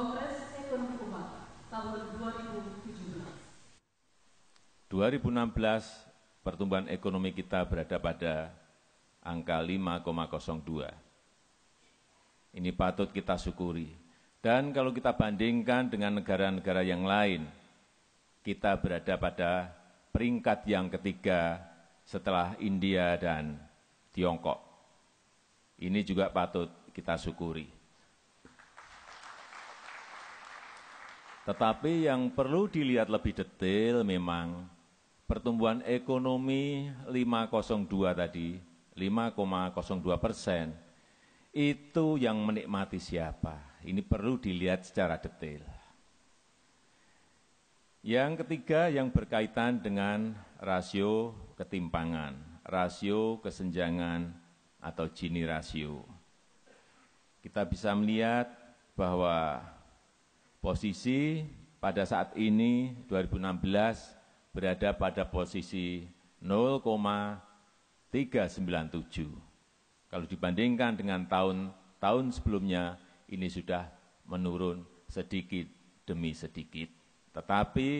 Kongres Ekonomi Umat tahun 2017. 2016 pertumbuhan ekonomi kita berada pada angka 5,02. Ini patut kita syukuri. Dan kalau kita bandingkan dengan negara-negara yang lain, kita berada pada peringkat yang ketiga setelah India dan Tiongkok. Ini juga patut kita syukuri. Tetapi yang perlu dilihat lebih detail memang pertumbuhan ekonomi 502 tadi, 5,02 persen, itu yang menikmati siapa? Ini perlu dilihat secara detail. Yang ketiga yang berkaitan dengan rasio ketimpangan, rasio kesenjangan atau Gini rasio. Kita bisa melihat bahwa posisi pada saat ini 2016 berada pada posisi 0,397. Kalau dibandingkan dengan tahun-tahun sebelumnya, ini sudah menurun sedikit demi sedikit. Tetapi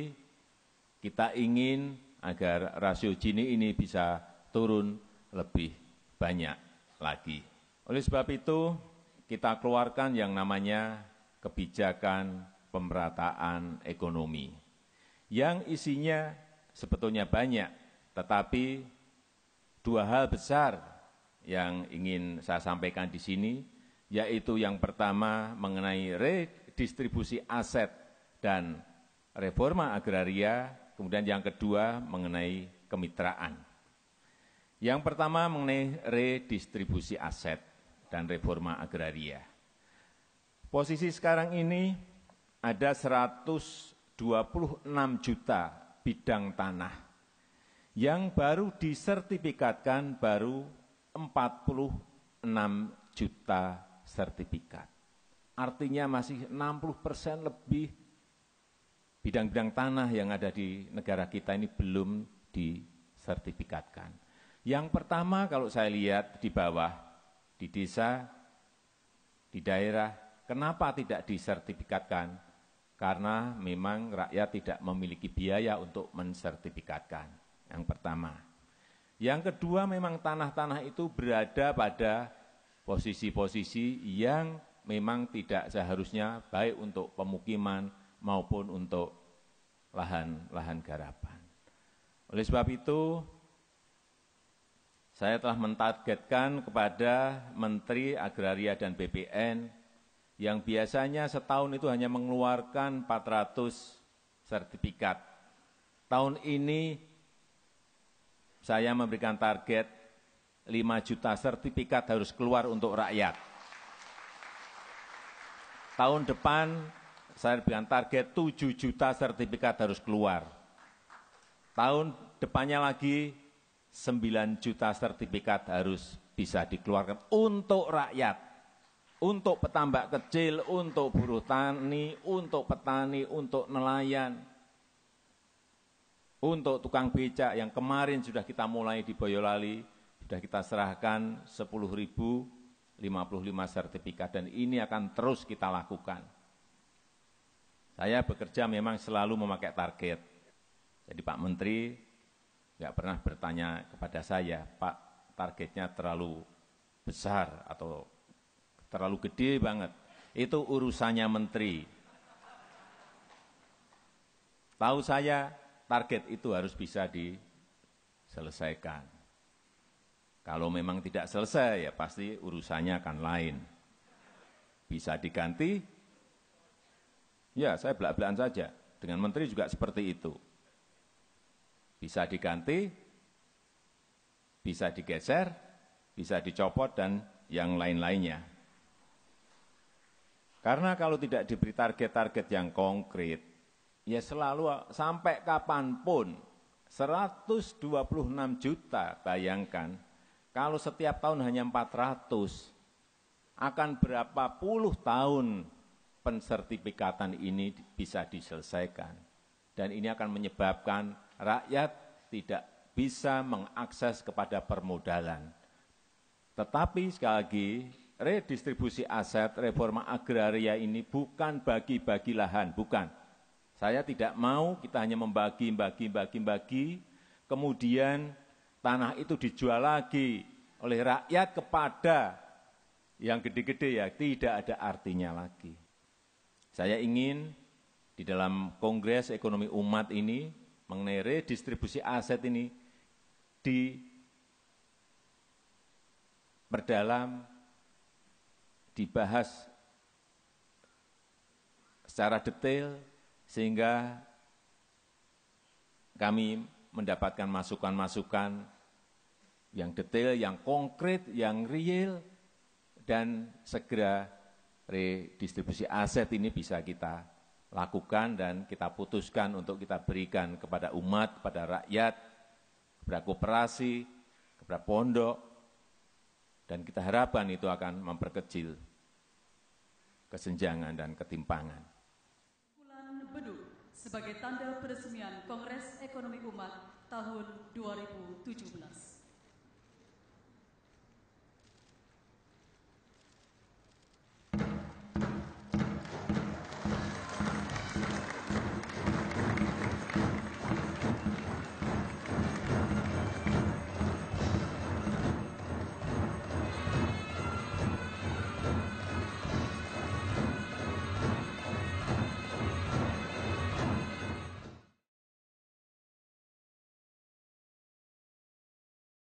kita ingin agar rasio Gini ini bisa turun lebih banyak lagi. Oleh sebab itu, kita keluarkan yang namanya kebijakan pemerataan ekonomi yang isinya sebetulnya banyak, tetapi dua hal besar yang ingin saya sampaikan di sini, yaitu yang pertama mengenai redistribusi aset dan reforma agraria, kemudian yang kedua mengenai kemitraan. Yang pertama mengenai redistribusi aset dan reforma agraria. Posisi sekarang ini ada 126 juta bidang tanah yang baru disertifikatkan baru 46 juta sertifikat. Artinya masih 60 persen lebih bidang-bidang tanah yang ada di negara kita ini belum disertifikatkan. Yang pertama kalau saya lihat di bawah, di desa, di daerah, kenapa tidak disertifikatkan? karena memang rakyat tidak memiliki biaya untuk mensertifikatkan. Yang pertama. Yang kedua memang tanah-tanah itu berada pada posisi-posisi yang memang tidak seharusnya baik untuk pemukiman maupun untuk lahan-lahan garapan. Oleh sebab itu, saya telah mentargetkan kepada Menteri Agraria dan BPN yang biasanya setahun itu hanya mengeluarkan 400 sertifikat. Tahun ini saya memberikan target 5 juta sertifikat harus keluar untuk rakyat. Tahun depan saya berikan target 7 juta sertifikat harus keluar. Tahun depannya lagi 9 juta sertifikat harus bisa dikeluarkan untuk rakyat untuk petambak kecil, untuk buruh tani, untuk petani, untuk nelayan, untuk tukang becak yang kemarin sudah kita mulai di Boyolali, sudah kita serahkan 10.055 sertifikat dan ini akan terus kita lakukan. Saya bekerja memang selalu memakai target. Jadi Pak Menteri nggak pernah bertanya kepada saya, Pak targetnya terlalu besar atau terlalu gede banget. Itu urusannya menteri. Tahu saya, target itu harus bisa diselesaikan. Kalau memang tidak selesai, ya pasti urusannya akan lain. Bisa diganti, ya saya belak-belakan saja. Dengan menteri juga seperti itu. Bisa diganti, bisa digeser, bisa dicopot, dan yang lain-lainnya. Karena kalau tidak diberi target-target yang konkret, ya selalu sampai kapanpun 126 juta bayangkan, kalau setiap tahun hanya 400, akan berapa puluh tahun pensertifikatan ini bisa diselesaikan. Dan ini akan menyebabkan rakyat tidak bisa mengakses kepada permodalan. Tetapi sekali lagi, redistribusi aset, reforma agraria ini bukan bagi-bagi lahan, bukan. Saya tidak mau kita hanya membagi, bagi bagi bagi kemudian tanah itu dijual lagi oleh rakyat kepada yang gede-gede ya, tidak ada artinya lagi. Saya ingin di dalam Kongres Ekonomi Umat ini mengenai redistribusi aset ini di perdalam dibahas secara detail sehingga kami mendapatkan masukan-masukan yang detail, yang konkret, yang real, dan segera redistribusi aset ini bisa kita lakukan dan kita putuskan untuk kita berikan kepada umat, kepada rakyat, kepada koperasi, kepada pondok, dan kita harapkan itu akan memperkecil kesenjangan dan ketimpangan. Bulan Bedu sebagai tanda peresmian Kongres Ekonomi Umat tahun 2017.